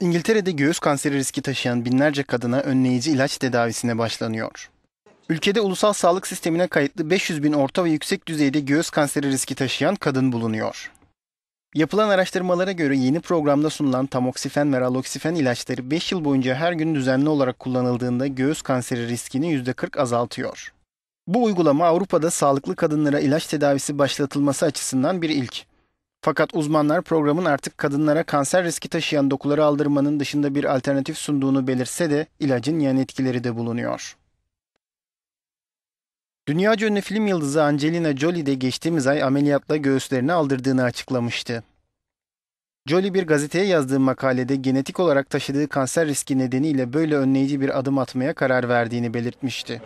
İngiltere'de göğüs kanseri riski taşıyan binlerce kadına önleyici ilaç tedavisine başlanıyor. Ülkede ulusal sağlık sistemine kayıtlı 500 bin orta ve yüksek düzeyde göğüs kanseri riski taşıyan kadın bulunuyor. Yapılan araştırmalara göre yeni programda sunulan tamoksifen ve raloksifen ilaçları 5 yıl boyunca her gün düzenli olarak kullanıldığında göğüs kanseri riskini %40 azaltıyor. Bu uygulama Avrupa'da sağlıklı kadınlara ilaç tedavisi başlatılması açısından bir ilk. Fakat uzmanlar programın artık kadınlara kanser riski taşıyan dokuları aldırmanın dışında bir alternatif sunduğunu belirse de ilacın yan etkileri de bulunuyor. Dünyaca ünlü film yıldızı Angelina Jolie de geçtiğimiz ay ameliyatla göğüslerini aldırdığını açıklamıştı. Jolie bir gazeteye yazdığı makalede genetik olarak taşıdığı kanser riski nedeniyle böyle önleyici bir adım atmaya karar verdiğini belirtmişti.